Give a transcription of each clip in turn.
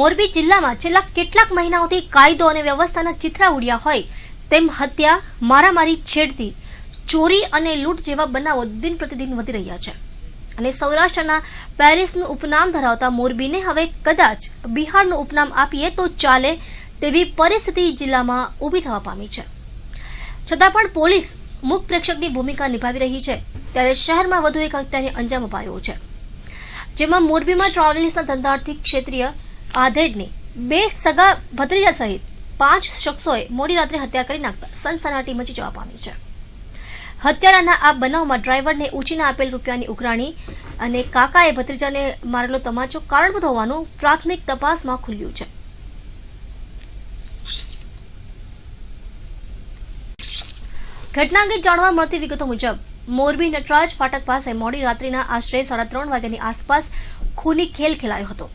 મોરબી જિલ્લામાં છેલ્લા કેટલાક મહિનાઓથી કાયદો અને વ્યવસ્થાના ચિત્ર ઉડ્યા હોય તેમ હત્યા મારામારી છેડતી ચોરી અને લૂંટ જેવા બનાવો દિન પ્રતિદિન વધી રહ્યા છે અને સૌરાષ્ટ્રના પેરિસનું ઉપનામ ધરાવતા મોરબીને હવે કદાચ બિહારનું ઉપનામ આપીએ તો ચાલે તેવી પરિસ્થિતિ જિલ્લામાં ઊભી થવા પામી છે છતાં પણ પોલીસ મુખ પ્રેક્ષકની ભૂમિકા નિભાવી રહી છે ત્યારે શહેરમાં વધુ એક હત્યાને અંજામ અપાયો છે જેમાં મોરબીમાં ટ્રાવેલ્સના ધંધાર્થી ક્ષેત્રીય આધેડની બે સગા ભત્રીજા સહિત પાંચ શખ્સોએ મોડી રાત્રે હત્યા કરી નાખતા સનસનાટી મચી જવા પામી છે હત્યારાના આ બનાવમાં ડ્રાઈવરને ઉછીના આપેલ રૂપિયાની ઉઘરાણી અને કાકાએ ભત્રીજાને મારેલો તમાચો કારણભૂત હોવાનું પ્રાથમિક તપાસમાં ખુલ્યું છે ઘટના અંગે જાણવા મળતી વિગતો મુજબ મોરબી નટરાજ ફાટક પાસે મોડી રાત્રિના આશરે સાડા ત્રણ વાગ્યાની આસપાસ ખૂની ખેલ ખેલાયો હતો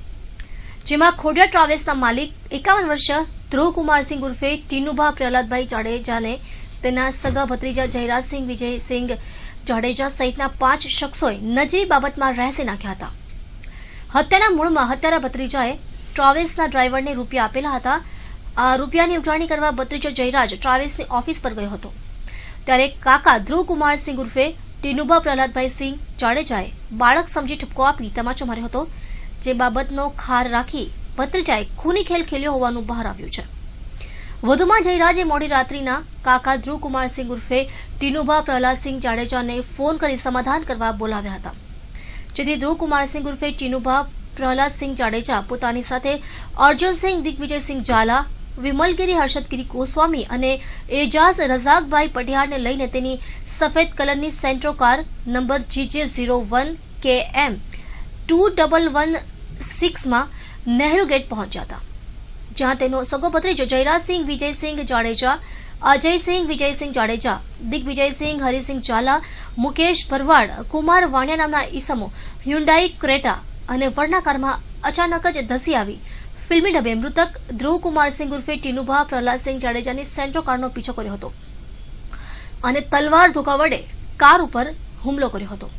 જેમાં ખોડિયા ટ્રાવેલ્સના માલિક એકાવન વર્ષ ધ્રુવ કુમારસિંહ ઉર્ફે ટીનુભા પ્રહલાદભાઈ જાડેજાને તેના સગા ભત્રીજા જયરાજસિંહ વિજયસિંહ જાડેજા સહિતના પાંચ શખ્સોએ નજીવી બાબતમાં રહેસી નાખ્યા હતા હત્યાના મૂળમાં હત્યારા ભત્રીજાએ ટ્રાવેલ્સના ડ્રાઈવરને રૂપિયા આપેલા હતા આ રૂપિયાની ઉઘરાણી કરવા ભત્રીજો જયરાજ ટ્રાવેલ્સની ઓફિસ પર ગયો હતો ત્યારે કાકા ધ્રુવ કુમારસિંહ ઉર્ફે ટીનુભા પ્રહલાદભાઈ સિંહ જાડેજાએ બાળક સમજી ઠપકો આપી તમાચો માર્યો હતો જે બાબતનો ખાર રાખી ભત્રીજાએ ખૂની ખેલ ખેલ્યો હોવાનું બહાર આવ્યું છે વધુમાં જયરાજે મોડી રાત્રિના કાકા ધ્રુવ ઉર્ફે ટીનુભા પ્રહલાદસિંહ જાડેજાને ફોન કરી સમાધાન કરવા બોલાવ્યા હતા જેથી ધ્રુવ ઉર્ફે ટીનુભા પ્રહલાદસિંહ જાડેજા પોતાની સાથે અર્જુનસિંહ દિગ્વિજયસિંહ ઝાલા વિમલગીરી હર્ષદગીરી ગોસ્વામી અને એજાઝ રઝાકભાઈ પઢિયારને લઈને તેની સફેદ કલરની Santro car number GJ zero one K M two double one સિક્સમાં નહેરુ ગેટ પહોંચ્યા હતા જ્યાં તેનો સગો ભત્રીજો જયરાજસિંહ વિજયસિંહ જાડેજા અજયસિંહ વિજયસિંહ જાડેજા દિગ્વિજયસિંહ હરિસિંહ ચાલા મુકેશ ભરવાડ કુમાર વાણિયા નામના ઈસમો હ્યુન્ડાઈ ક્રેટા અને વર્ણાકારમાં અચાનક જ ધસી આવી ફિલ્મી ઢબે મૃતક ધ્રુવ ધ્રુવકુમારસિંહ ઉર્ફે ટીનુભા પ્રહલાદસિંહ જાડેજાની સેન્ટ્રો કારનો પીછો કર્યો હતો અને તલવાર ધોકા વડે કાર ઉપર હુમલો કર્યો હતો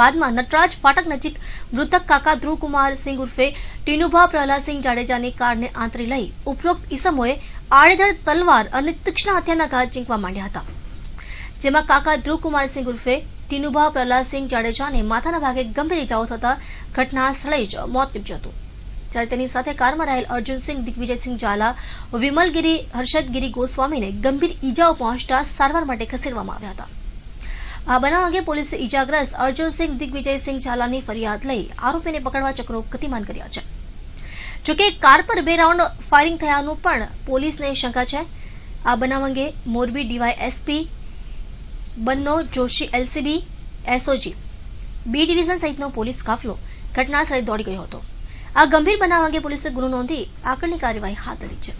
બાદમાં નટરાજ ફાટક નજીક મૃતક કાકા ધ્રુવકુમાર સિંહ ઉર્ફે ટીનુભા પ્રહલાદસિંહ જાડેજાની કારને આંતરી લઈ ઉપરોક્ત ઈસમોએ આડેધડ તલવાર અને તીક્ષ્ણ હથિયારના ઘાત ચીંકવા માંડ્યા હતા જેમાં કાકા ધ્રુવકુમારસિંહ ઉર્ફે ટીનુભા પ્રહલાદસિંહ જાડેજાને માથાના ભાગે ગંભીર ઇજાઓ થતા ઘટના સ્થળે જ મોત નીપજ્યું હતું જ્યારે તેની સાથે કારમાં રહેલ અર્જુનસિંહ દિગ્વિજયસિંહ ઝાલા વિમલગીરી હર્ષદગીરી ગોસ્વામીને ગંભીર ઈજાઓ પહોંચતા સારવાર માટે ખસેડવામાં આવ્યા હતા આ બનાવ અંગે પોલીસે ઇજાગ્રસ્ત અર્જુનસિંહ દિગ્વિજયસિંહ ઝાલાની ફરિયાદ લઈ આરોપીને પકડવા ચક્રો ગતિમાન કર્યા છે જોકે કાર પર બે રાઉન્ડ ફાયરિંગ થયાનું પણ પોલીસને શંકા છે આ બનાવ અંગે Morbi DY SP Banno Joshi LCB SOG B division સહિતનો પોલીસ કાફલો ઘટનાસ્થળે દોડી ગયો હતો આ ગંભીર બનાવ અંગે પોલીસે ગુનો નોંધી આગળની કાર્યવાહી હાથ ધરી છે